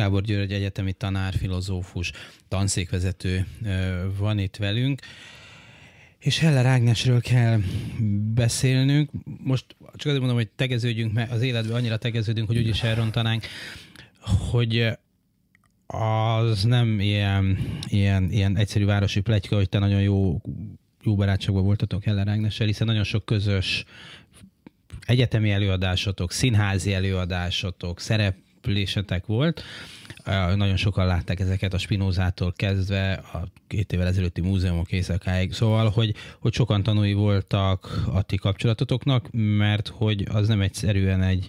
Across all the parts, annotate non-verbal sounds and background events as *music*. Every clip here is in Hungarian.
Gábor György egyetemi tanár, filozófus, tanszékvezető van itt velünk. És Heller Ágnesről kell beszélnünk. Most csak azért mondom, hogy tegeződjünk, mert az életben annyira tegeződünk, hogy úgyis elrontanánk, hogy az nem ilyen, ilyen, ilyen egyszerű városi pletyka, hogy te nagyon jó, jó barátságban voltatok Heller Ágnessel, hiszen nagyon sok közös egyetemi előadásotok, színházi előadásotok, szerep településetek volt. Nagyon sokan látták ezeket a Spinozától kezdve a két évvel ezelőtti múzeumok éjszakáig. Szóval, hogy, hogy sokan tanúi voltak a ti kapcsolatotoknak, mert hogy az nem egyszerűen egy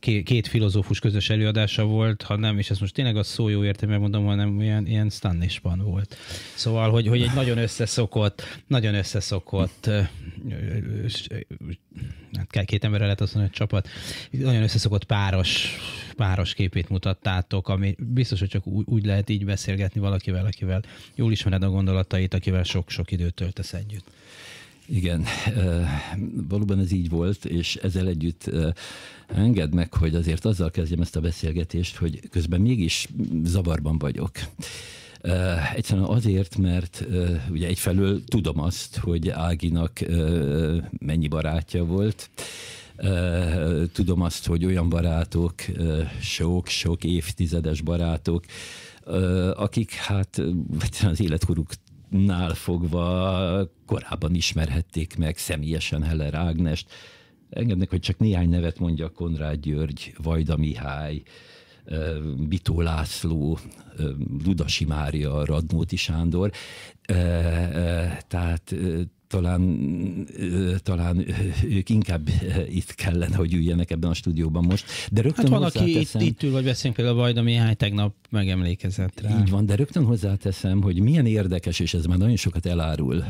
két filozófus közös előadása volt, hanem, és ez most tényleg a szó jó értelme mondom, hanem ilyen, ilyen stannispan volt. Szóval, hogy, hogy egy nagyon összeszokott, nagyon összeszokott hát két emberre lehet azt mondani, hogy csapat. Nagyon összeszokott páros, páros képét mutattátok, ami biztos, hogy csak úgy, lehet így beszélgetni valakivel, akivel jól ismered a gondolatait, akivel sok-sok időt töltesz együtt. Igen, valóban ez így volt, és ezzel együtt engedd meg, hogy azért azzal kezdjem ezt a beszélgetést, hogy közben mégis zavarban vagyok. Egyszerűen azért, mert ugye egyfelől tudom azt, hogy Áginak mennyi barátja volt, tudom azt, hogy olyan barátok, sok-sok évtizedes barátok, akik hát az életkoruk nál fogva korábban ismerhették meg személyesen Heller Ágnest. Engednek, hogy csak néhány nevet mondja Konrád György, Vajda Mihály, Bitó László, Ludasi Mária, Radnóti Sándor, tehát talán, talán ők inkább itt kellene, hogy üljenek ebben a stúdióban most. De rögtön hát van, aki itt, itt ül, vagy beszélünk például a Vajda Mihály tegnap megemlékezett rá. Így van, de rögtön hozzáteszem, hogy milyen érdekes, és ez már nagyon sokat elárul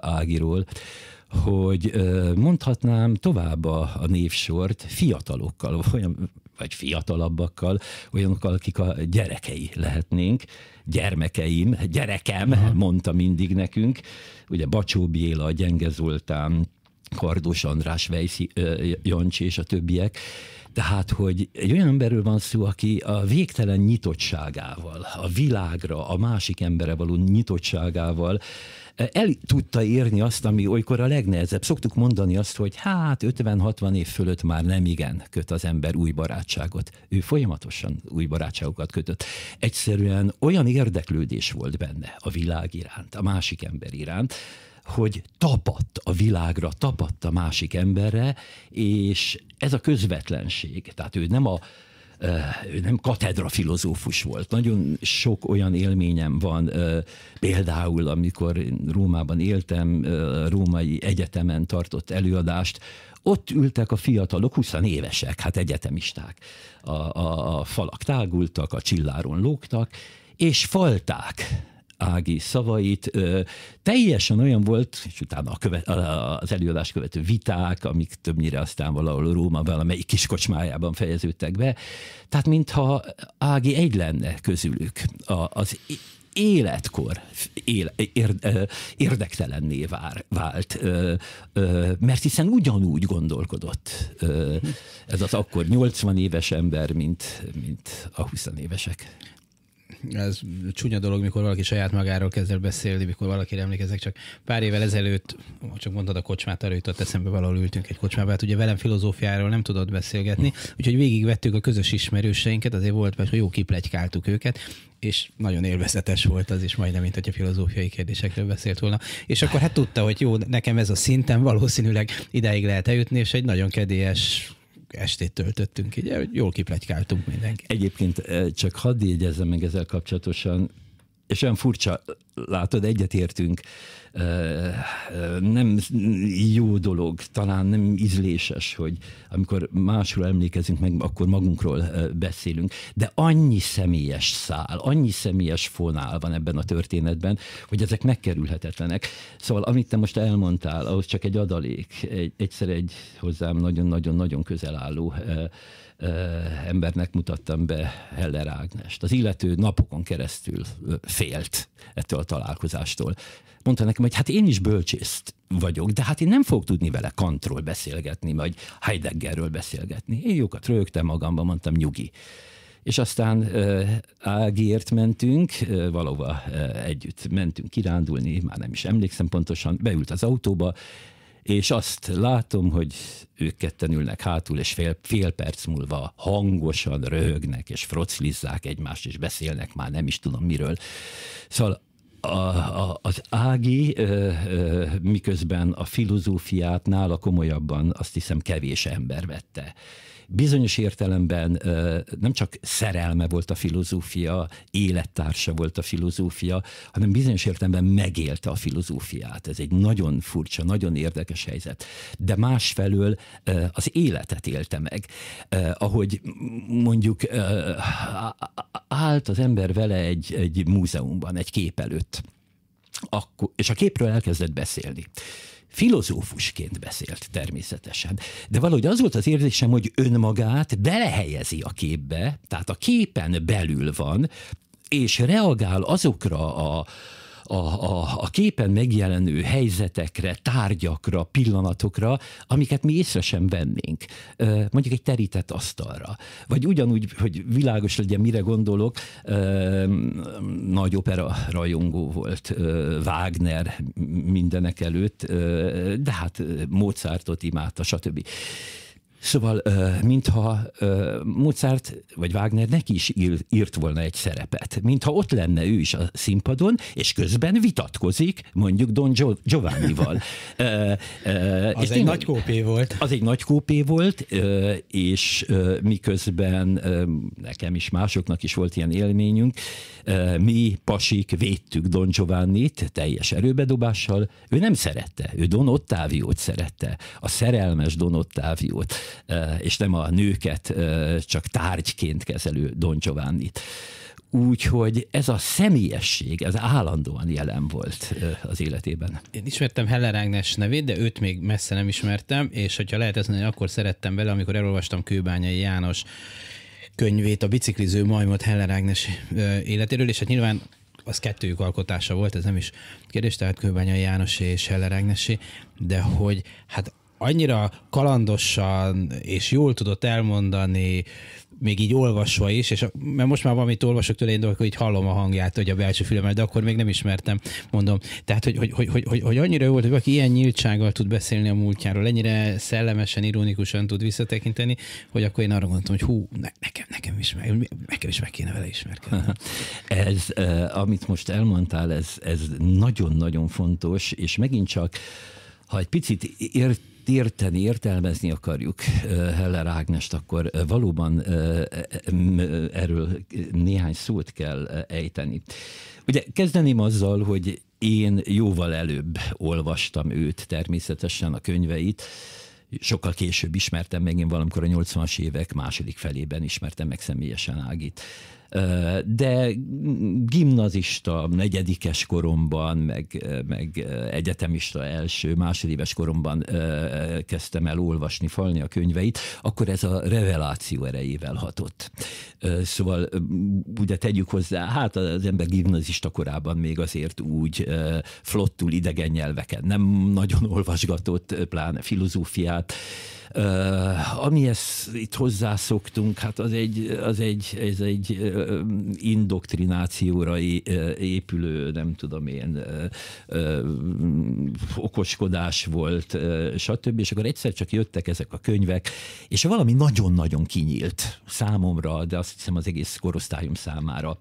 Ágiról, hogy mondhatnám tovább a, a névsort fiatalokkal, olyan vagy fiatalabbakkal, olyanokkal, akik a gyerekei lehetnénk. Gyermekeim, gyerekem, Aha. mondta mindig nekünk. Ugye Bacsó Béla, Gyenge Zoltán, Kardos András, Vejszi Jancsi és a többiek tehát, hogy egy olyan emberről van szó, aki a végtelen nyitottságával, a világra, a másik embere való nyitottságával eh, el tudta érni azt, ami olykor a legnehezebb. Szoktuk mondani azt, hogy hát 50-60 év fölött már nem igen köt az ember új barátságot. Ő folyamatosan új barátságokat kötött. Egyszerűen olyan érdeklődés volt benne a világ iránt, a másik ember iránt, hogy tapadt a világra, tapadt a másik emberre, és ez a közvetlenség, tehát ő nem a ő nem katedra filozófus volt. Nagyon sok olyan élményem van, például amikor Rómában éltem, római egyetemen tartott előadást, ott ültek a fiatalok, 20 évesek, hát egyetemisták. A, a, a falak tágultak, a csilláron lógtak, és falták Ági szavait. Teljesen olyan volt, és utána a követ, az előadás követő viták, amik többnyire aztán valahol Róma valamelyik kis kocsmájában fejeződtek be. Tehát mintha Ági egy lenne közülük. A, az életkor él, érde, érdektelenné vár, vált, mert hiszen ugyanúgy gondolkodott ez az akkor 80 éves ember, mint, mint a 20 évesek ez csúnya dolog, mikor valaki saját magáról kezd el beszélni, mikor valaki emlékezek, csak pár évvel ezelőtt, csak mondtad a kocsmát, arra jutott eszembe, valahol ültünk egy kocsmába, hát ugye velem filozófiáról nem tudott beszélgetni, úgyhogy végigvettük a közös ismerőseinket, azért volt, mert jó kiplegykáltuk őket, és nagyon élvezetes volt az is, majdnem, mint hogy a filozófiai kérdésekről beszélt volna. És akkor hát tudta, hogy jó, nekem ez a szinten valószínűleg ideig lehet eljutni, és egy nagyon kedélyes estét töltöttünk, így jól kiplegykáltunk mindenki. Egyébként eh, csak hadd jegyezzem meg ezzel kapcsolatosan, és olyan furcsa, látod, egyetértünk, nem jó dolog, talán nem ízléses, hogy amikor másról emlékezünk meg, akkor magunkról beszélünk, de annyi személyes szál, annyi személyes fonál van ebben a történetben, hogy ezek megkerülhetetlenek. Szóval amit te most elmondtál, ahhoz csak egy adalék, egy, egyszer egy hozzám nagyon-nagyon-nagyon közel álló embernek mutattam be Heller Ágnest. Az illető napokon keresztül félt ettől a találkozástól. Mondta nekem, hogy hát én is bölcsészt vagyok, de hát én nem fogok tudni vele Kantról beszélgetni, vagy Heideggerről beszélgetni. Én jókat rögtem magamban, mondtam nyugi. És aztán Ágért mentünk, valahova együtt mentünk kirándulni, már nem is emlékszem pontosan, beült az autóba, és azt látom, hogy ők ketten ülnek hátul, és fél, fél perc múlva hangosan röhögnek, és froclizzák egymást, és beszélnek már nem is tudom miről. Szóval a, a, az Ági ö, ö, miközben a filozófiát nála komolyabban azt hiszem kevés ember vette bizonyos értelemben nem csak szerelme volt a filozófia, élettársa volt a filozófia, hanem bizonyos értelemben megélte a filozófiát. Ez egy nagyon furcsa, nagyon érdekes helyzet. De másfelől az életet élte meg. Ahogy mondjuk állt az ember vele egy, egy múzeumban, egy kép előtt, akkor, és a képről elkezdett beszélni filozófusként beszélt természetesen. De valahogy az volt az érzésem, hogy önmagát belehelyezi a képbe, tehát a képen belül van, és reagál azokra a a, a, a képen megjelenő helyzetekre, tárgyakra, pillanatokra, amiket mi észre sem vennénk. Mondjuk egy terített asztalra. Vagy ugyanúgy, hogy világos legyen, mire gondolok, nagy opera rajongó volt Wagner mindenek előtt, de hát Mozartot imádta, stb. Szóval, mintha Mozart vagy Wagner neki is írt volna egy szerepet, mintha ott lenne ő is a színpadon, és közben vitatkozik mondjuk Don Giovanni-val. az egy nagy kópé volt. Az egy nagy kópé volt, és miközben nekem is, másoknak is volt ilyen élményünk, mi pasik védtük Don Giovannit teljes erőbedobással, ő nem szerette, ő Don Ottáviót szerette, a szerelmes Don Ottáviót és nem a nőket csak tárgyként kezelő Don Giovannit. Úgyhogy ez a személyesség, ez állandóan jelen volt az életében. Én ismertem Heller Ágnes nevét, de őt még messze nem ismertem, és hogyha lehet ezt mondani, akkor szerettem vele, amikor elolvastam Kőbányai János könyvét, a bicikliző majmot Heller Ágnes életéről, és hát nyilván az kettőjük alkotása volt, ez nem is kérdés, tehát Kőbányai János és Heller Ágnesi, de hogy hát annyira kalandosan és jól tudott elmondani, még így olvasva is, és a, mert most már valamit olvasok tőle, én dolgok, hogy hallom a hangját, hogy a belső filmet, de akkor még nem ismertem, mondom. Tehát, hogy, hogy, hogy, hogy, hogy, hogy annyira jó volt, hogy valaki ilyen nyíltsággal tud beszélni a múltjáról, ennyire szellemesen, ironikusan tud visszatekinteni, hogy akkor én arra gondoltam, hogy hú, ne, nekem, nekem is meg, nekem is meg kéne vele ismerkedni. *laughs* Ez, eh, amit most elmondtál, ez, ez nagyon-nagyon fontos, és megint csak, ha egy picit ért érteni, értelmezni akarjuk Heller Ágnest, akkor valóban erről néhány szót kell ejteni. Ugye kezdeném azzal, hogy én jóval előbb olvastam őt természetesen a könyveit, sokkal később ismertem meg, én valamikor a 80-as évek második felében ismertem meg személyesen Ágit. De gimnazista negyedikes koromban, meg, meg egyetemista első, másodéves koromban kezdtem el olvasni, falni a könyveit, akkor ez a reveláció erejével hatott. Szóval ugye tegyük hozzá, hát az ember gimnazista korában még azért úgy flottul idegen nyelveket nem nagyon olvasgatott, pláne filozófiát, Amihez itt hozzászoktunk, hát az egy, az egy, ez egy indoktrinációra épülő, nem tudom én, okoskodás volt, stb. És akkor egyszer csak jöttek ezek a könyvek, és valami nagyon-nagyon kinyílt számomra, de azt hiszem az egész korosztályom számára,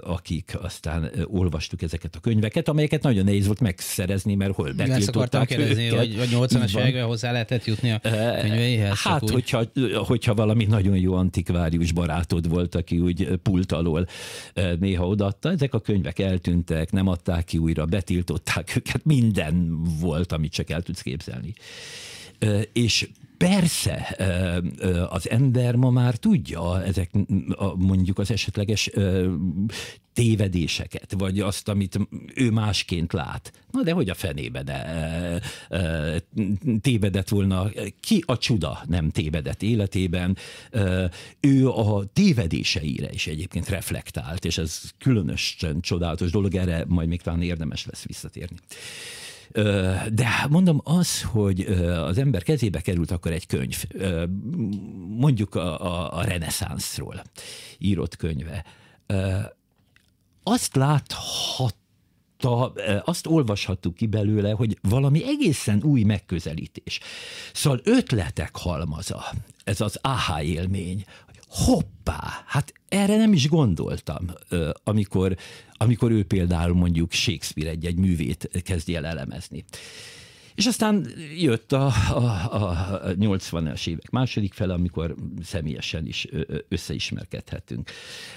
akik aztán olvastuk ezeket a könyveket, amelyeket nagyon nehéz volt megszerezni, mert hol betiltották őket. Kérdezni, hogy a 80-as években könyve hozzá lehetett jutni a könyveihez? Hát, hogyha, hogyha valami nagyon jó antikvárius barátod volt, aki úgy pult alól néha odaadta, ezek a könyvek eltűntek, nem adták ki újra, betiltották őket, minden volt, amit csak el tudsz képzelni. És Persze, az ember ma már tudja ezek mondjuk az esetleges tévedéseket, vagy azt, amit ő másként lát. Na de hogy a fenébe de, tévedett volna, ki a csuda nem tévedett életében. Ő a tévedéseire is egyébként reflektált, és ez különösen csodálatos dolog, erre majd még talán érdemes lesz visszatérni. De mondom, az, hogy az ember kezébe került akkor egy könyv, mondjuk a, a, a reneszánszról írott könyve, azt láthat olvasta, azt olvashattuk ki belőle, hogy valami egészen új megközelítés. Szóval ötletek halmaza, ez az áhá élmény, hoppá, hát erre nem is gondoltam, amikor, amikor ő például mondjuk Shakespeare egy-egy művét kezdje el elemezni. És aztán jött a, a, a 80-as évek második fele, amikor személyesen is összeismerkedhetünk.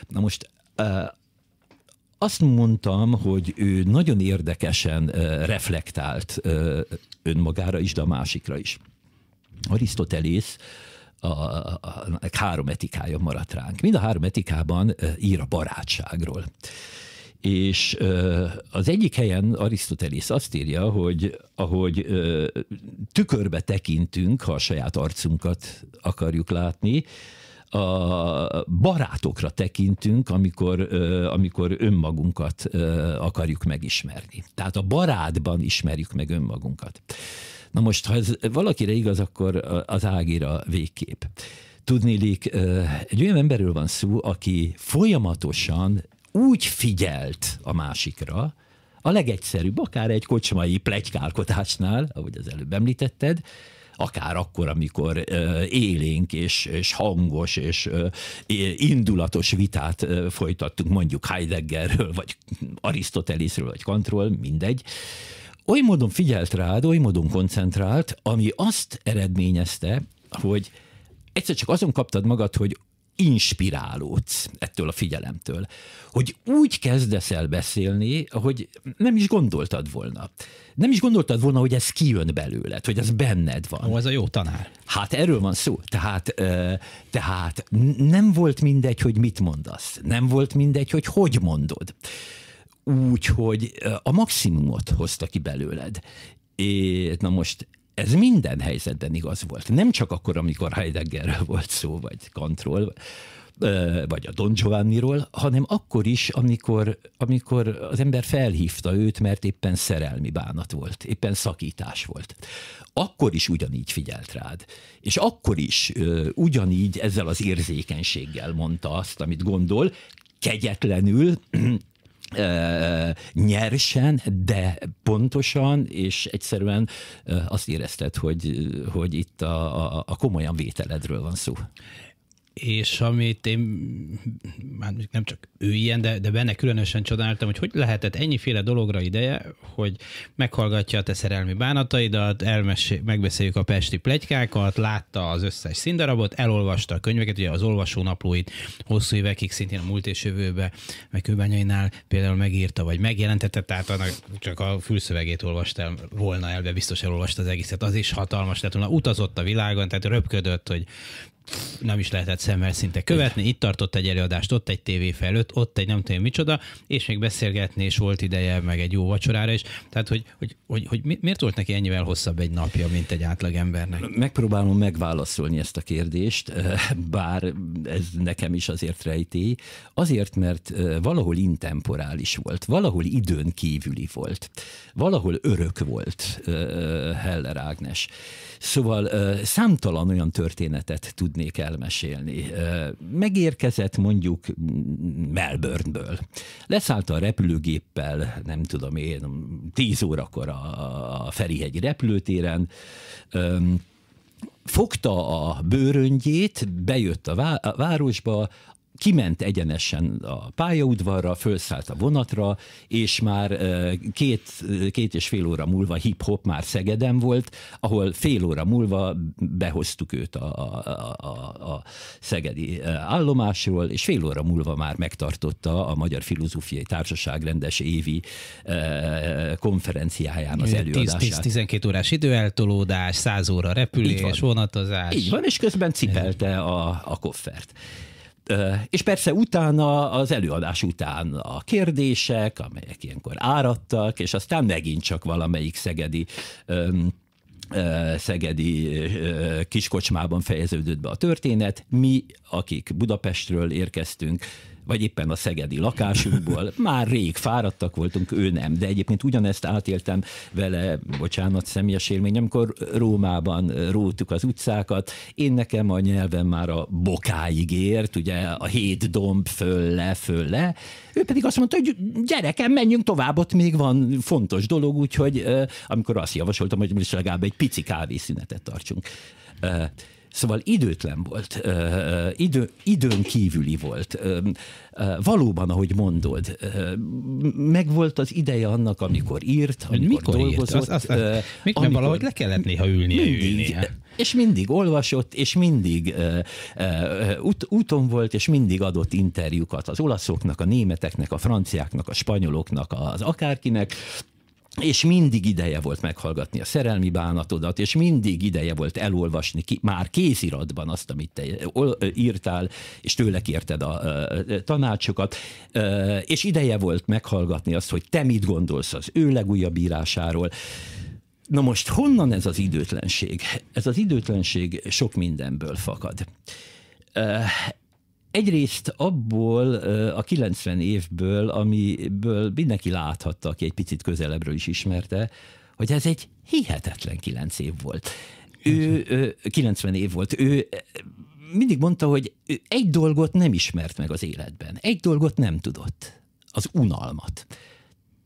Na most azt mondtam, hogy ő nagyon érdekesen reflektált önmagára is, de a másikra is. Arisztotelész a, a, a, a három etikája maradt ránk. Mind a három etikában ír a barátságról. És az egyik helyen Arisztotelész azt írja, hogy ahogy tükörbe tekintünk, ha a saját arcunkat akarjuk látni, a barátokra tekintünk, amikor, amikor önmagunkat akarjuk megismerni. Tehát a barátban ismerjük meg önmagunkat. Na most, ha ez valakire igaz, akkor az Ágira végkép. Tudnélik, egy olyan emberről van szó, aki folyamatosan úgy figyelt a másikra, a legegyszerűbb, akár egy kocsmai plegykálkodásnál, ahogy az előbb említetted, akár akkor, amikor élénk és, és hangos és indulatos vitát folytattunk mondjuk Heideggerről, vagy Arisztotelészről, vagy Kantról, mindegy oly módon figyelt rád, oly módon koncentrált, ami azt eredményezte, hogy egyszer csak azon kaptad magad, hogy inspirálódsz ettől a figyelemtől, hogy úgy kezdesz el beszélni, hogy nem is gondoltad volna. Nem is gondoltad volna, hogy ez kijön belőled, hogy ez benned van. Ó, ez a jó tanár. Hát erről van szó. Tehát, tehát nem volt mindegy, hogy mit mondasz. Nem volt mindegy, hogy hogy mondod úgy, hogy a maximumot hozta ki belőled. É, na most ez minden helyzetben igaz volt. Nem csak akkor, amikor Heideggerről volt szó, vagy Kantról, vagy a Don giovanni hanem akkor is, amikor, amikor az ember felhívta őt, mert éppen szerelmi bánat volt, éppen szakítás volt. Akkor is ugyanígy figyelt rád, és akkor is ö, ugyanígy ezzel az érzékenységgel mondta azt, amit gondol, kegyetlenül, nyersen, de pontosan, és egyszerűen azt érezted, hogy, hogy itt a, a, a komolyan vételedről van szó és amit én hát már nem csak ő ilyen, de, de benne különösen csodáltam, hogy hogy lehetett ennyiféle dologra ideje, hogy meghallgatja a te szerelmi bánataidat, elmesé, megbeszéljük a pesti plegykákat, látta az összes színdarabot, elolvasta a könyveket, ugye az olvasó naplóit hosszú évekig szintén a múlt és jövőbe, meg Kőbányainál például megírta, vagy megjelentette, tehát annak csak a fülszövegét olvastam volna el, de biztos elolvasta az egészet, az is hatalmas lett utazott a világon, tehát röpködött, hogy nem is lehetett szemmel szinte követni, itt tartott egy előadást, ott egy tévé felőtt, ott egy nem tudom micsoda, és még beszélgetni és volt ideje, meg egy jó vacsorára is. Tehát, hogy, hogy, hogy, hogy miért volt neki ennyivel hosszabb egy napja, mint egy átlagembernek? Megpróbálom megválaszolni ezt a kérdést, *laughs* bár ez nekem is azért rejtély. Azért, mert valahol intemporális volt, valahol időn kívüli volt, valahol örök volt Heller Ágnes. Szóval számtalan olyan történetet tud tudnék elmesélni. Megérkezett mondjuk Melbourneből. Leszállt a repülőgéppel, nem tudom én, 10 órakor a Ferihegyi repülőtéren, fogta a bőröngyét, bejött a, vá- a városba, kiment egyenesen a pályaudvarra, fölszállt a vonatra, és már két, két és fél óra múlva hip-hop már Szegeden volt, ahol fél óra múlva behoztuk őt a, a, a, a szegedi állomásról, és fél óra múlva már megtartotta a Magyar Filozófiai Társaság rendes évi konferenciáján az előadását. 10-12 órás időeltolódás, 100 óra repülés, vonatozás. Így van, és közben cipelte a, a koffert és persze utána, az előadás után a kérdések, amelyek ilyenkor áradtak, és aztán megint csak valamelyik szegedi szegedi kiskocsmában fejeződött be a történet. Mi, akik Budapestről érkeztünk, vagy éppen a szegedi lakásunkból. *laughs* Már rég fáradtak voltunk, ő nem, de egyébként ugyanezt átéltem vele, bocsánat, személyes élmény, amikor Rómában rótuk az utcákat. Én nekem a nyelven már a bokáig ért, ugye a hét domb föl le, föl le. Ő pedig azt mondta, hogy gyerekem, menjünk tovább, ott még van fontos dolog, úgyhogy amikor azt javasoltam, hogy legalább egy pici kávészünetet tartsunk. Szóval időtlen volt, idő, időn kívüli volt. Valóban, ahogy mondod, megvolt az ideje annak, amikor írt, amikor mikor dolgozott. Írt? Azt, azt, azt, mikor amikor, valahogy le kellett néha ülnie, mindig, ülnie. És mindig olvasott, és mindig uh, úton volt, és mindig adott interjúkat az olaszoknak, a németeknek, a franciáknak, a spanyoloknak, az akárkinek, és mindig ideje volt meghallgatni a szerelmi bánatodat, és mindig ideje volt elolvasni ki, már kéziratban azt, amit te írtál, és tőle kérted a, a, a tanácsokat, és ideje volt meghallgatni azt, hogy te mit gondolsz az ő legújabb írásáról. Na most honnan ez az időtlenség? Ez az időtlenség sok mindenből fakad Egyrészt abból a 90 évből, amiből mindenki láthatta, aki egy picit közelebbről is ismerte, hogy ez egy hihetetlen kilenc év volt. Ő, 90 év volt. Ő mindig mondta, hogy egy dolgot nem ismert meg az életben. Egy dolgot nem tudott. Az unalmat.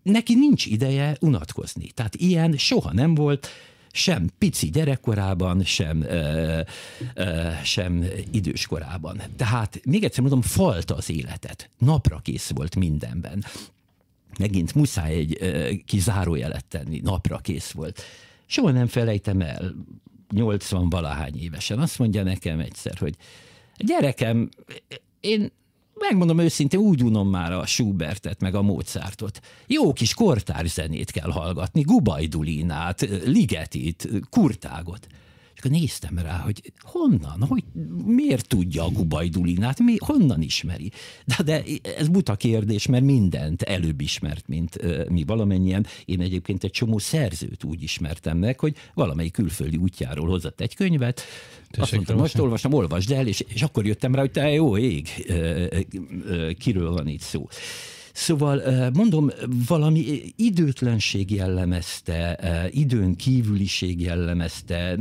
Neki nincs ideje unatkozni. Tehát ilyen soha nem volt sem pici gyerekkorában, sem, ö, ö, sem időskorában. Tehát még egyszer mondom, falta az életet. Napra kész volt mindenben. Megint muszáj egy ö, zárójelet tenni, napra kész volt. Soha nem felejtem el, 80 valahány évesen. Azt mondja nekem egyszer, hogy gyerekem, én megmondom őszintén, úgy unom már a Schubertet, meg a Mozartot. Jó kis kortárs zenét kell hallgatni, Gubajdulinát, Ligetit, Kurtágot. És akkor néztem rá, hogy honnan, hogy miért tudja a Gubajdulinát, mi, honnan ismeri. De, de ez buta kérdés, mert mindent előbb ismert, mint uh, mi valamennyien. Én egyébként egy csomó szerzőt úgy ismertem meg, hogy valamelyik külföldi útjáról hozott egy könyvet, Tessék azt mondtam, most olvasom, olvasd el, és, és akkor jöttem rá, hogy te jó ég, kiről van itt szó. Szóval mondom, valami időtlenség jellemezte, időn kívüliség jellemezte,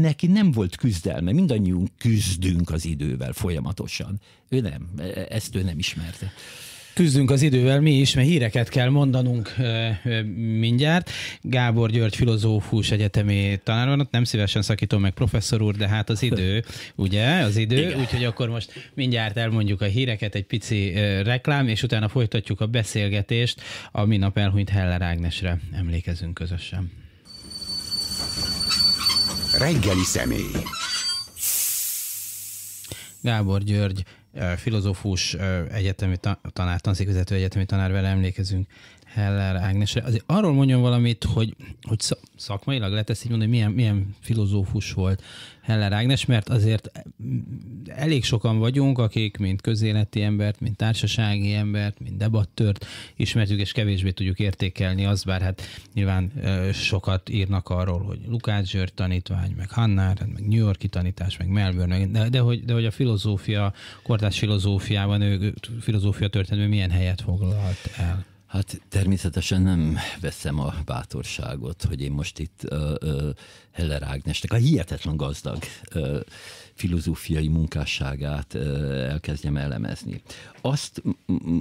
neki nem volt küzdelme, mindannyiunk küzdünk az idővel folyamatosan. Ő nem, ezt ő nem ismerte. Küzdünk az idővel mi is, mert híreket kell mondanunk mindjárt. Gábor György filozófus egyetemi tanár van, ott nem szívesen szakítom meg professzor úr, de hát az idő, ugye, az idő, úgyhogy akkor most mindjárt elmondjuk a híreket, egy pici reklám, és utána folytatjuk a beszélgetést, a minap elhunyt Heller Ágnesre emlékezünk közösen. Reggeli személy. Gábor György filozófus, egyetemi tanár, tanszékvezető egyetemi tanár vele emlékezünk, Heller Ágnesre. Azért arról mondjon valamit, hogy, hogy szakmailag lehet ezt így mondani, milyen, milyen filozófus volt Heller Ágnes, mert azért elég sokan vagyunk, akik mint közéleti embert, mint társasági embert, mint debattört ismertük, és kevésbé tudjuk értékelni azt, bár hát nyilván sokat írnak arról, hogy Lukács Zsör tanítvány, meg Hannár, meg New Yorki tanítás, meg Melbourne, meg, de, de, hogy, de hogy a filozófia, kortás filozófiában ő filozófia történetben milyen helyet foglalt el? Hát természetesen nem veszem a bátorságot, hogy én most itt uh, uh, Heller Ágnesnek a hihetetlen gazdag uh, filozófiai munkásságát uh, elkezdjem elemezni. Azt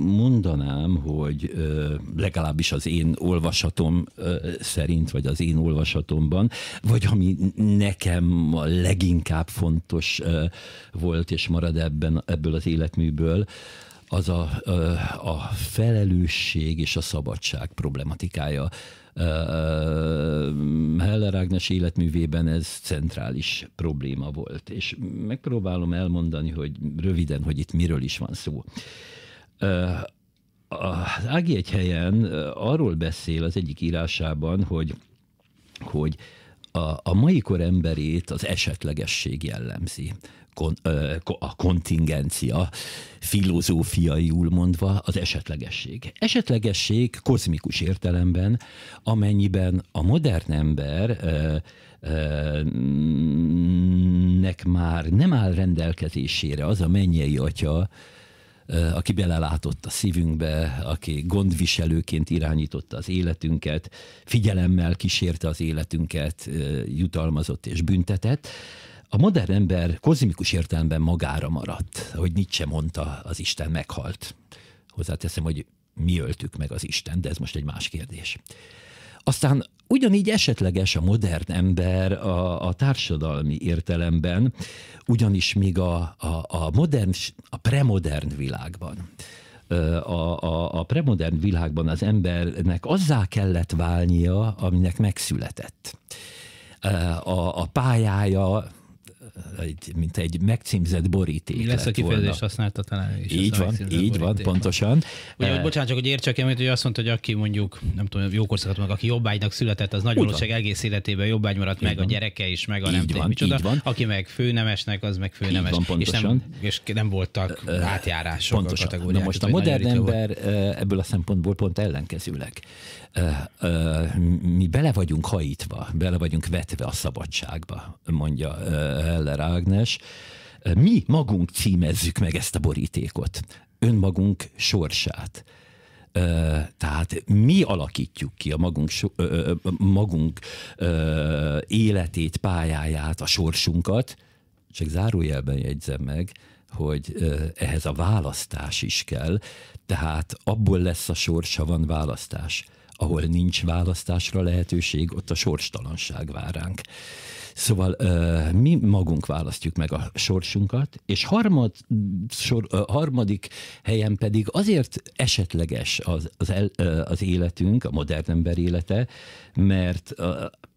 mondanám, hogy uh, legalábbis az én olvasatom uh, szerint, vagy az én olvasatomban, vagy ami nekem a leginkább fontos uh, volt és marad ebben, ebből az életműből, az a, a felelősség és a szabadság problematikája. Heller Ágnes életművében ez centrális probléma volt, és megpróbálom elmondani, hogy röviden, hogy itt miről is van szó. Az Ági egy helyen arról beszél az egyik írásában, hogy, hogy a, a mai kor emberét az esetlegesség jellemzi kon, ö, a kontingencia, filozófiaiul mondva az esetlegesség. Esetlegesség kozmikus értelemben, amennyiben a modern ember ö, nek már nem áll rendelkezésére az a mennyei atya, aki belelátott a szívünkbe, aki gondviselőként irányította az életünket, figyelemmel kísérte az életünket, jutalmazott és büntetett, a modern ember kozmikus értelemben magára maradt, ahogy Nietzsche mondta, az Isten meghalt. Hozzáteszem, hogy mi öltük meg az Isten, de ez most egy más kérdés. Aztán ugyanígy esetleges a modern ember a, a társadalmi értelemben, ugyanis még a, a, a modern, a premodern világban, a, a, a premodern világban az embernek azzá kellett válnia, aminek megszületett. A, a pályája egy, mint egy megcímzett boríték. Mi lesz a kifejezés használta talán is. Így van, így van, pontosan. Ugye, hogy bocsánat, csak hogy értsek el, hogy azt mondta, hogy aki mondjuk, nem tudom, jókorszakot meg, aki jobbágynak született, az nagy valóság egész életében jobbágy maradt így meg, van. a gyereke is, meg a nem tudom micsoda. Van. Aki meg főnemesnek, az meg főnemes. Van, pontosan. és, nem, és nem voltak átjárások pontosan. a Na most a modern ember ebből a szempontból pont ellenkezőleg mi bele vagyunk hajítva, bele vagyunk vetve a szabadságba, mondja Heller Ágnes. Mi magunk címezzük meg ezt a borítékot, önmagunk sorsát. Tehát mi alakítjuk ki a magunk, magunk életét, pályáját, a sorsunkat, csak zárójelben jegyzem meg, hogy ehhez a választás is kell, tehát abból lesz a sorsa van választás ahol nincs választásra lehetőség, ott a sorstalanság vár ránk. Szóval mi magunk választjuk meg a sorsunkat, és harmad, sor, harmadik helyen pedig azért esetleges az, az, el, az életünk, a modern ember élete, mert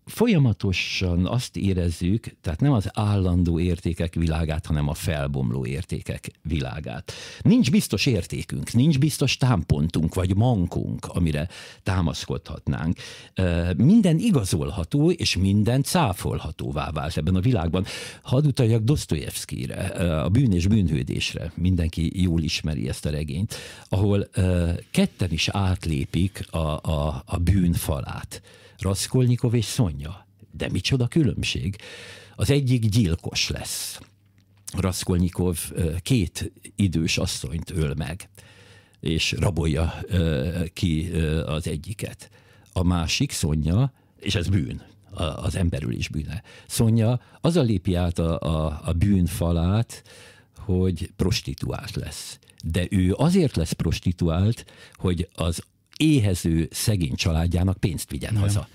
folyamatosan azt érezzük, tehát nem az állandó értékek világát, hanem a felbomló értékek világát. Nincs biztos értékünk, nincs biztos támpontunk vagy mankunk, amire támaszkodhatnánk. Minden igazolható és minden cáfolhatóvá vált ebben a világban. Hadd utaljak Dostoyevskire, a bűn és bűnhődésre. Mindenki jól ismeri ezt a regényt, ahol ketten is átlépik a, a, a bűn falát Raskolnikov és Szonya. De micsoda különbség? Az egyik gyilkos lesz. Raskolnikov két idős asszonyt öl meg, és rabolja ki az egyiket. A másik, Szonya, és ez bűn, az emberülés bűne. Szonya az a lépi át a, a, a bűn falát, hogy prostituált lesz. De ő azért lesz prostituált, hogy az éhező szegény családjának pénzt vigyen Nem. haza.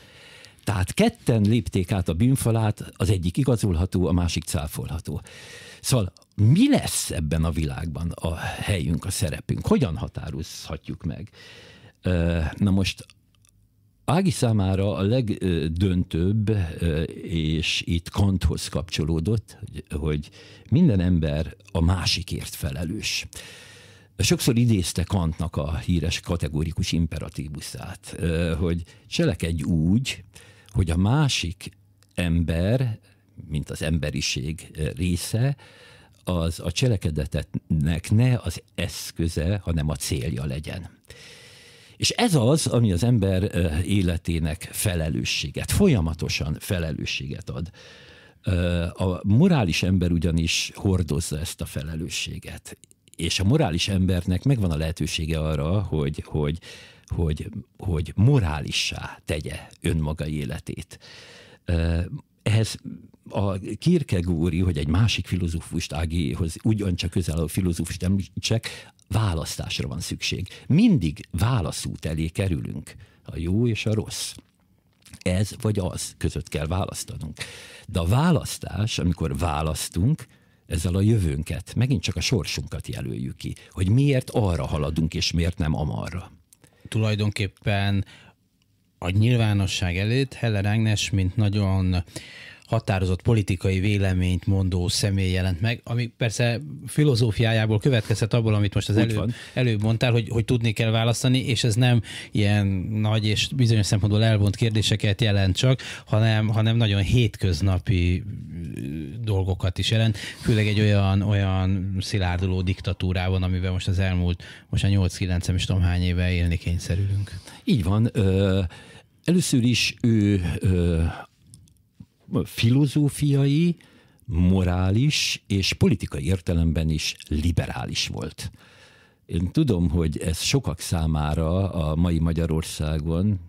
Tehát ketten lépték át a bűnfalát, az egyik igazolható, a másik cáfolható. Szóval mi lesz ebben a világban a helyünk, a szerepünk? Hogyan határozhatjuk meg? Na most Ági számára a legdöntőbb, és itt Kanthoz kapcsolódott, hogy minden ember a másikért felelős. Sokszor idézte Kantnak a híres kategórikus imperatívuszát, hogy cselekedj úgy, hogy a másik ember, mint az emberiség része, az a cselekedetnek ne az eszköze, hanem a célja legyen. És ez az, ami az ember életének felelősséget, folyamatosan felelősséget ad. A morális ember ugyanis hordozza ezt a felelősséget, és a morális embernek megvan a lehetősége arra, hogy, hogy, hogy, hogy morálissá tegye önmaga életét. Ehhez a Kierkegóri, hogy egy másik filozófust Ágéhoz ugyancsak közel a filozófust említsek, választásra van szükség. Mindig válaszút elé kerülünk, a jó és a rossz ez vagy az között kell választanunk. De a választás, amikor választunk, ezzel a jövőnket, megint csak a sorsunkat jelöljük ki, hogy miért arra haladunk, és miért nem amarra. Tulajdonképpen a nyilvánosság előtt Heller Ágnes, mint nagyon határozott politikai véleményt mondó személy jelent meg, ami persze filozófiájából következhet abból, amit most az Úgy előbb, van. előbb mondtál, hogy, hogy tudni kell választani, és ez nem ilyen nagy és bizonyos szempontból elvont kérdéseket jelent csak, hanem, hanem nagyon hétköznapi dolgokat is jelent, főleg egy olyan, olyan szilárduló diktatúrában, amiben most az elmúlt, most a 8-9 nem is tudom hány éve élni kényszerülünk. Így van. Ö, először is ő ö, filozófiai, morális és politikai értelemben is liberális volt. Én tudom, hogy ez sokak számára a mai Magyarországon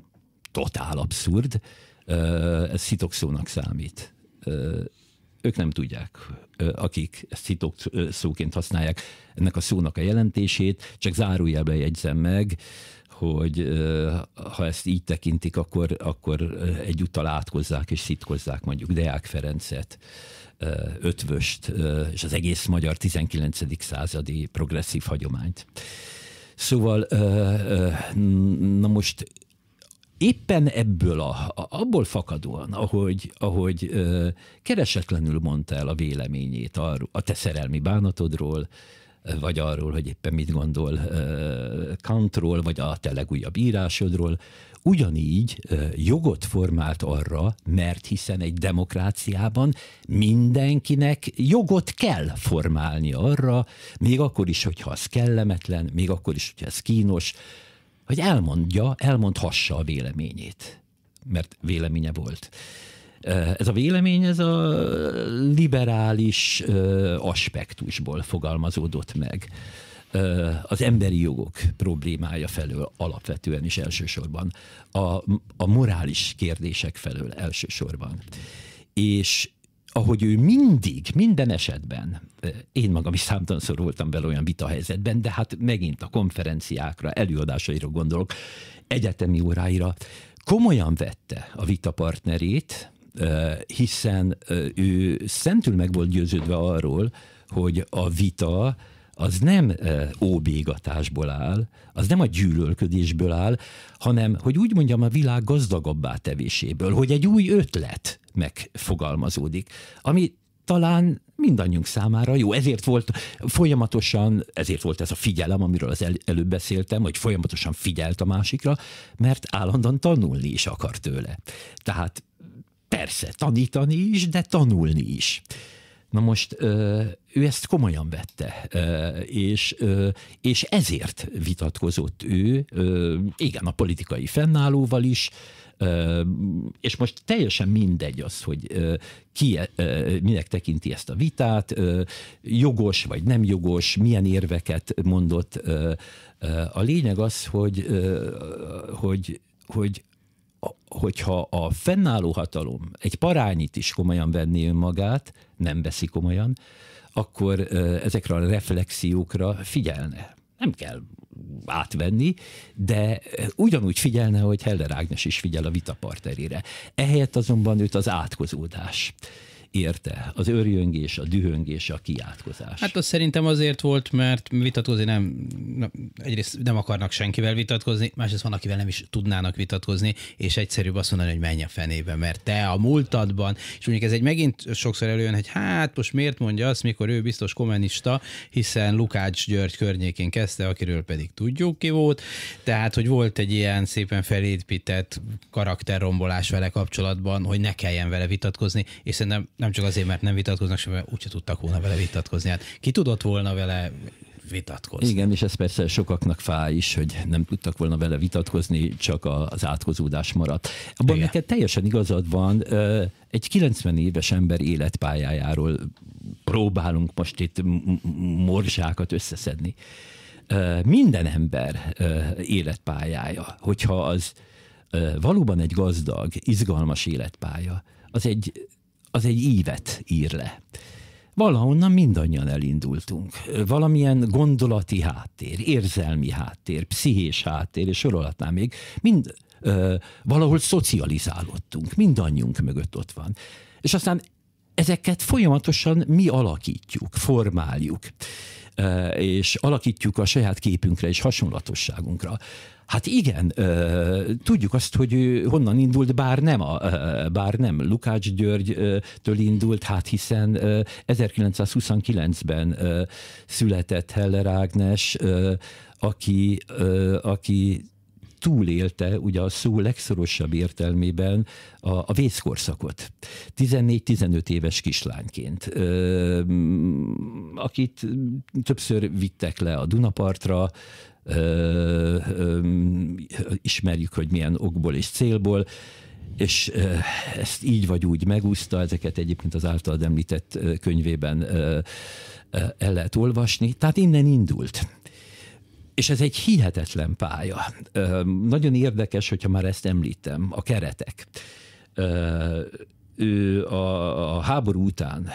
totál abszurd, ez szitokszónak számít. Ők nem tudják, akik ezt szitokszóként használják ennek a szónak a jelentését, csak zárójelben jegyzem meg, hogy ha ezt így tekintik, akkor, akkor egyúttal átkozzák és szitkozzák mondjuk Deák Ferencet, Ötvöst és az egész magyar 19. századi progresszív hagyományt. Szóval, na most éppen ebből, a, abból fakadóan, ahogy, ahogy keresetlenül mondta el a véleményét arról, a te szerelmi bánatodról, vagy arról, hogy éppen mit gondol Kantról, vagy a te legújabb írásodról. Ugyanígy jogot formált arra, mert hiszen egy demokráciában mindenkinek jogot kell formálni arra, még akkor is, hogyha az kellemetlen, még akkor is, hogyha ez kínos, hogy elmondja, elmondhassa a véleményét, mert véleménye volt. Ez a vélemény, ez a liberális aspektusból fogalmazódott meg az emberi jogok problémája felől alapvetően is elsősorban, a, a morális kérdések felől elsősorban. És ahogy ő mindig, minden esetben, én magam is számtalanszor voltam vele olyan helyzetben, de hát megint a konferenciákra, előadásaira gondolok, egyetemi óráira, komolyan vette a vita partnerét hiszen ő szentül meg volt győződve arról, hogy a vita az nem óbégatásból áll, az nem a gyűlölködésből áll, hanem, hogy úgy mondjam, a világ gazdagabbá tevéséből, hogy egy új ötlet megfogalmazódik, ami talán mindannyiunk számára jó. Ezért volt folyamatosan, ezért volt ez a figyelem, amiről az el, előbb beszéltem, hogy folyamatosan figyelt a másikra, mert állandóan tanulni is akar tőle. Tehát Persze, tanítani is, de tanulni is. Na most ő ezt komolyan vette, és, és ezért vitatkozott ő, igen, a politikai fennállóval is, és most teljesen mindegy az, hogy ki, e, minek tekinti ezt a vitát, jogos vagy nem jogos, milyen érveket mondott. A lényeg az, hogy, hogy, hogy hogyha a fennálló hatalom egy parányit is komolyan venné önmagát, nem veszi komolyan, akkor ezekre a reflexiókra figyelne. Nem kell átvenni, de ugyanúgy figyelne, hogy Heller Ágnes is figyel a vitapartnerére. Ehelyett azonban őt az átkozódás érte? Az örjöngés, a dühöngés, a kiátkozás? Hát az szerintem azért volt, mert vitatkozni nem, egyrészt nem akarnak senkivel vitatkozni, másrészt van, akivel nem is tudnának vitatkozni, és egyszerűbb azt mondani, hogy menj a fenébe, mert te a múltadban, és mondjuk ez egy megint sokszor előjön, hogy hát most miért mondja azt, mikor ő biztos kommunista, hiszen Lukács György környékén kezdte, akiről pedig tudjuk ki volt, tehát hogy volt egy ilyen szépen felépített karakterrombolás vele kapcsolatban, hogy ne kelljen vele vitatkozni, és szerintem nem csak azért, mert nem vitatkoznak, sem, mert úgyse tudtak volna vele vitatkozni. Hát ki tudott volna vele vitatkozni. Igen, és ez persze sokaknak fáj is, hogy nem tudtak volna vele vitatkozni, csak az átkozódás maradt. Abban Igen. neked teljesen igazad van, egy 90 éves ember életpályájáról próbálunk most itt morzsákat összeszedni. Minden ember életpályája, hogyha az valóban egy gazdag, izgalmas életpálya, az egy az egy ívet ír le. Valahonnan mindannyian elindultunk. Valamilyen gondolati háttér, érzelmi háttér, pszichés háttér, és sorolhatnám még, mind ö, valahol szocializálódtunk, mindannyiunk mögött ott van. És aztán ezeket folyamatosan mi alakítjuk, formáljuk és alakítjuk a saját képünkre és hasonlatosságunkra. Hát igen, tudjuk azt, hogy honnan indult, bár nem, a, bár nem Lukács Györgytől indult, hát hiszen 1929-ben született Heller Ágnes, aki, aki túlélte ugye a szó legszorosabb értelmében a, a vészkorszakot. 14-15 éves kislányként, ö, akit többször vittek le a Dunapartra, ö, ö, ismerjük, hogy milyen okból és célból, és ezt így vagy úgy megúszta, ezeket egyébként az általad említett könyvében el lehet olvasni. Tehát innen indult. És ez egy hihetetlen pálya. Nagyon érdekes, hogyha már ezt említem, a keretek. Ő a, a háború után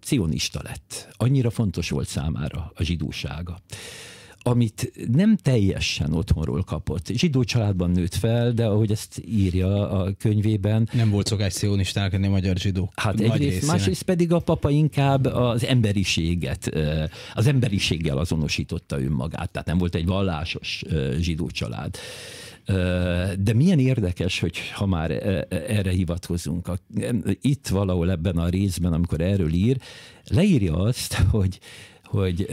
cionista lett. Annyira fontos volt számára a zsidósága amit nem teljesen otthonról kapott. Zsidó családban nőtt fel, de ahogy ezt írja a könyvében. Nem volt szokás szionistának lenni magyar zsidó. Hát egyrészt, másrészt pedig a papa inkább az emberiséget, az emberiséggel azonosította önmagát, tehát nem volt egy vallásos zsidó család. De milyen érdekes, hogy ha már erre hivatkozunk, itt valahol ebben a részben, amikor erről ír, leírja azt, hogy hogy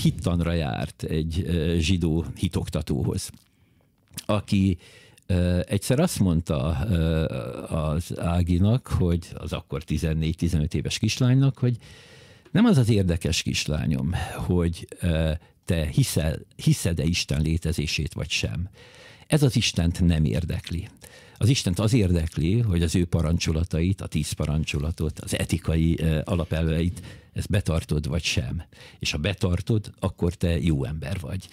hittanra járt egy zsidó hitoktatóhoz, aki Egyszer azt mondta az Áginak, hogy az akkor 14-15 éves kislánynak, hogy nem az az érdekes kislányom, hogy te hiszel, hiszed-e Isten létezését vagy sem. Ez az Istent nem érdekli. Az Isten az érdekli, hogy az ő parancsolatait, a tíz parancsolatot, az etikai alapelveit, ezt betartod vagy sem. És ha betartod, akkor te jó ember vagy.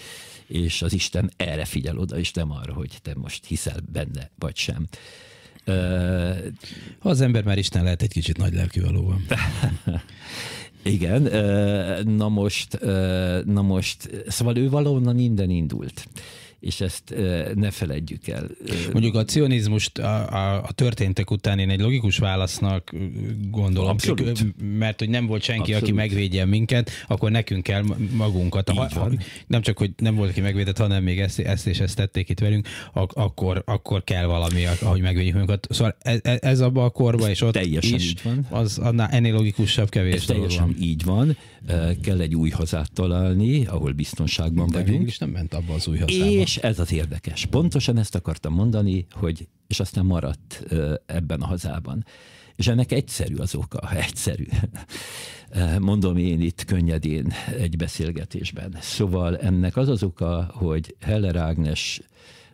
És az Isten erre figyel oda, és nem arra, hogy te most hiszel benne vagy sem. Ha az ember már Isten lehet egy kicsit nagy lelkű valóban. *laughs* Igen, na most, na most, szóval ő valahonnan minden indult és ezt ne feledjük el. Mondjuk a cionizmust a, a, a történtek után én egy logikus válasznak gondolom, Abszolút. mert hogy nem volt senki, Abszolút. aki megvédjen minket, akkor nekünk kell magunkat. Ha, ha, nem csak, hogy nem volt, aki megvédett, hanem még ezt, ezt és ezt tették itt velünk, ak- akkor, akkor kell valami, ahogy megvédjük magunkat. Szóval e, e, ez, ez abban a korban, és ott teljesen is, így van. az annál ennél logikusabb kevés ez teljesen van. így van. Kell egy új hazát találni, ahol biztonságban De vagyunk. És nem ment abba az új hazába. És és ez az érdekes. Pontosan ezt akartam mondani, hogy és aztán maradt ebben a hazában. És ennek egyszerű az oka, *laughs* egyszerű. Mondom én itt könnyedén egy beszélgetésben. Szóval ennek az az oka, hogy Heller Ágnes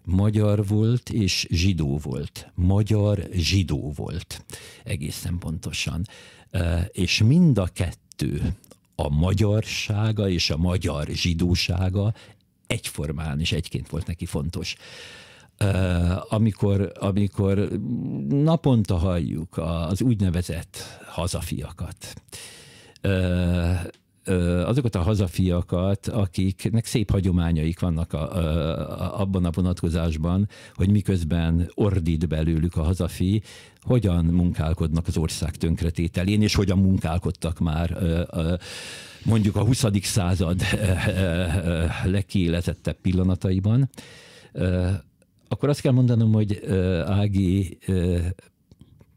magyar volt és zsidó volt. Magyar zsidó volt, egészen pontosan. És mind a kettő, a magyarsága és a magyar zsidósága egyformán és egyként volt neki fontos. Amikor, amikor naponta halljuk az úgynevezett hazafiakat, azokat a hazafiakat, akiknek szép hagyományaik vannak a, a, abban a vonatkozásban, hogy miközben ordít belőlük a hazafi, hogyan munkálkodnak az ország tönkretételén, és hogyan munkálkodtak már mondjuk a 20. század lekéletettebb pillanataiban, akkor azt kell mondanom, hogy Ági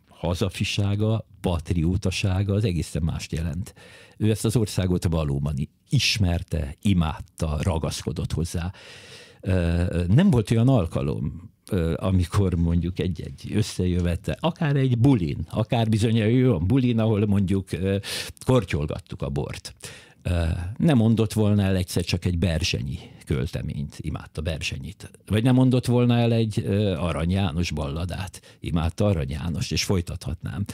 hazafisága, patriótasága az egészen mást jelent ő ezt az országot valóban ismerte, imádta, ragaszkodott hozzá. Nem volt olyan alkalom, amikor mondjuk egy-egy összejövete, akár egy bulin, akár bizony olyan bulin, ahol mondjuk kortyolgattuk a bort. Nem mondott volna el egyszer csak egy berzsenyi költeményt, imádta Bersenyit. Vagy nem mondott volna el egy Arany János balladát, imádta Arany János, és folytathatnám.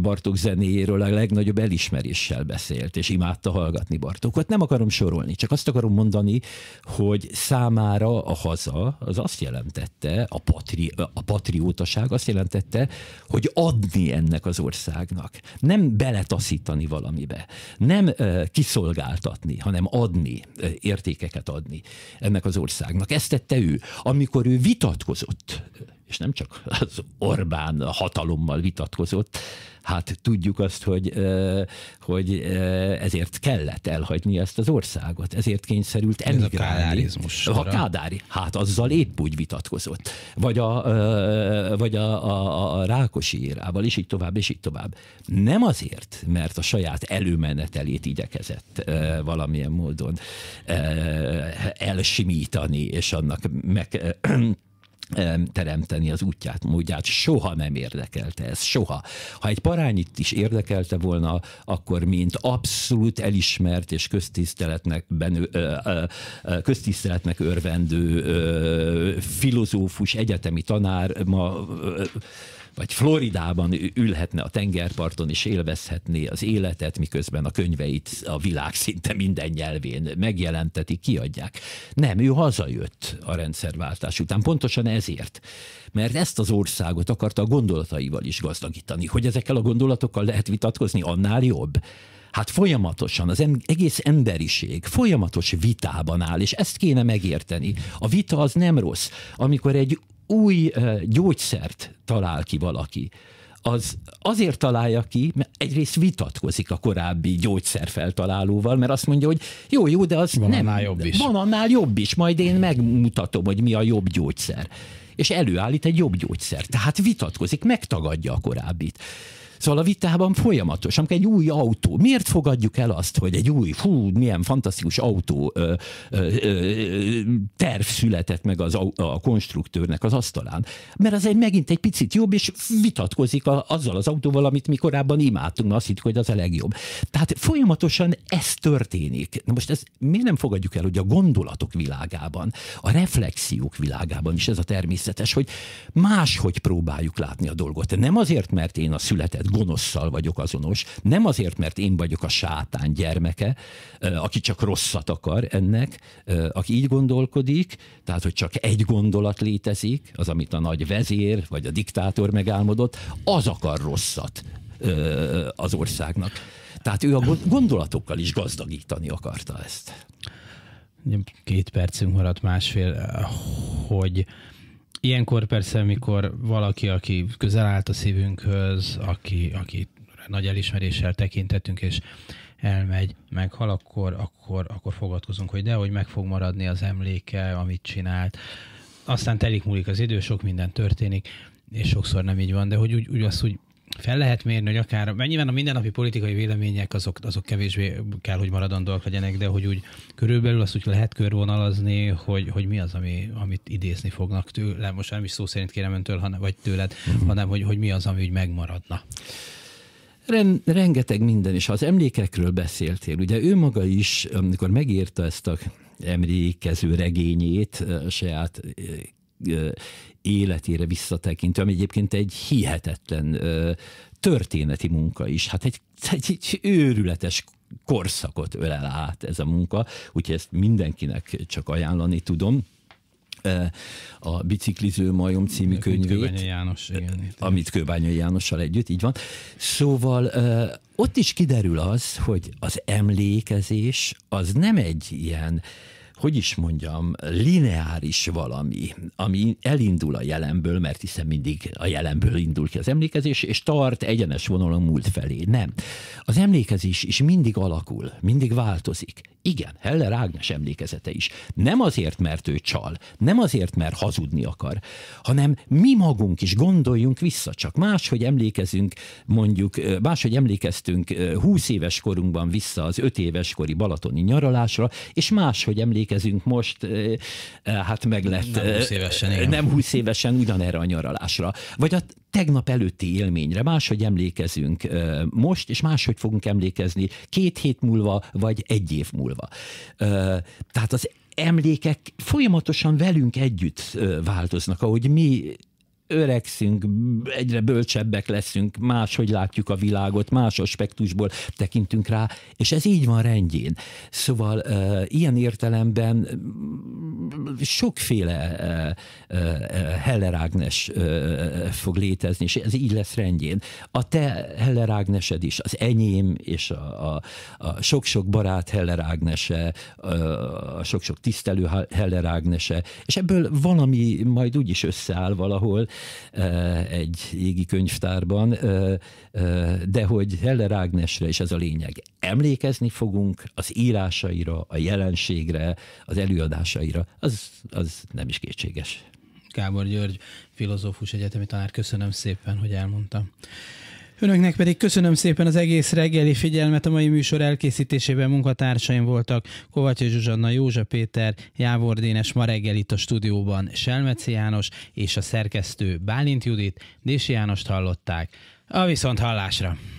Bartók zenéjéről a legnagyobb elismeréssel beszélt, és imádta hallgatni Bartókot. Nem akarom sorolni, csak azt akarom mondani, hogy számára a haza az azt jelentette, a, patri, a patriótaság azt jelentette, hogy adni ennek az országnak. Nem beletaszítani valamibe, nem kiszolgáltatni, hanem adni értékeket adni ennek az országnak. Ezt tette ő, amikor ő vitatkozott és nem csak az Orbán hatalommal vitatkozott, hát tudjuk azt, hogy, hogy ezért kellett elhagyni ezt az országot, ezért kényszerült emigrálni. Ez a A kádári, hát azzal épp úgy vitatkozott. Vagy a, vagy a, a, a Rákosi írával, és így tovább, és így tovább. Nem azért, mert a saját előmenetelét igyekezett valamilyen módon elsimítani, és annak meg teremteni az útját, módját. Soha nem érdekelte ez, soha. Ha egy parányit is érdekelte volna, akkor mint abszolút elismert és köztiszteletnek, benő, köztiszteletnek örvendő filozófus, egyetemi tanár ma vagy Floridában ülhetne a tengerparton és élvezhetné az életet, miközben a könyveit a világ szinte minden nyelvén megjelentetik, kiadják. Nem, ő hazajött a rendszerváltás után, pontosan ezért. Mert ezt az országot akarta a gondolataival is gazdagítani. Hogy ezekkel a gondolatokkal lehet vitatkozni, annál jobb hát folyamatosan az egész emberiség folyamatos vitában áll, és ezt kéne megérteni. A vita az nem rossz. Amikor egy új gyógyszert talál ki valaki, az azért találja ki, mert egyrészt vitatkozik a korábbi gyógyszerfeltalálóval, mert azt mondja, hogy jó, jó, de az van nem. Annál jobb is. Van annál jobb is, majd én megmutatom, hogy mi a jobb gyógyszer. És előállít egy jobb gyógyszer. Tehát vitatkozik, megtagadja a korábbit. Szóval a vitában folyamatos, amikor egy új autó, miért fogadjuk el azt, hogy egy új, fú, milyen fantasztikus autó ö, ö, ö, terv született meg az, a konstruktőrnek az asztalán. Mert az egy megint egy picit jobb, és vitatkozik a, azzal az autóval, amit mi korábban imádtunk, azt hittük, hogy az a legjobb. Tehát folyamatosan ez történik. Na most ez miért nem fogadjuk el, hogy a gondolatok világában, a reflexiók világában is ez a természetes, hogy máshogy próbáljuk látni a dolgot. Nem azért, mert én a született gonoszszal vagyok azonos. Nem azért, mert én vagyok a sátán gyermeke, aki csak rosszat akar ennek, aki így gondolkodik, tehát, hogy csak egy gondolat létezik, az, amit a nagy vezér vagy a diktátor megálmodott, az akar rosszat az országnak. Tehát ő a gondolatokkal is gazdagítani akarta ezt. Két percünk maradt másfél, hogy Ilyenkor persze, amikor valaki, aki közel állt a szívünkhöz, aki, aki nagy elismeréssel tekintetünk, és elmegy, meghal, akkor, akkor, akkor fogadkozunk, hogy de, hogy meg fog maradni az emléke, amit csinált. Aztán telik múlik az idő, sok minden történik, és sokszor nem így van, de hogy úgy, úgy azt úgy fel lehet mérni, hogy akár, mennyiben a mindennapi politikai vélemények azok, azok kevésbé kell, hogy maradandóak legyenek, de hogy úgy körülbelül azt úgy lehet körvonalazni, hogy, hogy mi az, ami, amit idézni fognak tőle, most nem is szó szerint kérem öntől, hanem, vagy tőled, uh-huh. hanem hogy, hogy mi az, ami úgy megmaradna. Ren, rengeteg minden, és az emlékekről beszéltél. Ugye ő maga is, amikor megírta ezt a emlékező regényét, a saját életére visszatekintő, ami egyébként egy hihetetlen történeti munka is. Hát egy, egy, egy őrületes korszakot ölel át ez a munka, úgyhogy ezt mindenkinek csak ajánlani tudom a Bicikliző Majom című könyvét, János, igen, amit Kőbányai Jánossal együtt, így van. Szóval ott is kiderül az, hogy az emlékezés az nem egy ilyen hogy is mondjam, lineáris valami, ami elindul a jelenből, mert hiszen mindig a jelenből indul ki az emlékezés, és tart egyenes vonalon múlt felé. Nem. Az emlékezés is mindig alakul, mindig változik. Igen, Heller Ágnes emlékezete is. Nem azért, mert ő csal, nem azért, mert hazudni akar, hanem mi magunk is gondoljunk vissza, csak máshogy emlékezünk, mondjuk, máshogy emlékeztünk 20 éves korunkban vissza az 5 éves kori balatoni nyaralásra, és máshogy emlékezünk emlékezünk most, hát meg lett. Nem 20 évesen, igen. Nem 20 évesen ugyanerre a nyaralásra. Vagy a tegnap előtti élményre máshogy emlékezünk most, és máshogy fogunk emlékezni két hét múlva, vagy egy év múlva. Tehát az emlékek folyamatosan velünk együtt változnak, ahogy mi öregszünk, egyre bölcsebbek leszünk, máshogy látjuk a világot, más aspektusból tekintünk rá, és ez így van rendjén. Szóval e, ilyen értelemben sokféle e, e, Heller Ágnes e, fog létezni, és ez így lesz rendjén. A te Heller Ágnesed is, az enyém, és a, a, a sok-sok barát Heller Ágnese, a sok-sok tisztelő Heller Ágnese, és ebből valami majd úgy is összeáll valahol, Eh, egy égi könyvtárban, eh, eh, de hogy Heller Ágnesre, és ez a lényeg, emlékezni fogunk az írásaira, a jelenségre, az előadásaira, az, az nem is kétséges. Gábor György, filozófus egyetemi tanár, köszönöm szépen, hogy elmondtam. Önöknek pedig köszönöm szépen az egész reggeli figyelmet. A mai műsor elkészítésében munkatársaim voltak Kovács Zsuzsanna, Józsa Péter, Jávor Dénes, ma reggel itt a stúdióban Selmeci János és a szerkesztő Bálint Judit, Dési Jánost hallották. A viszont hallásra!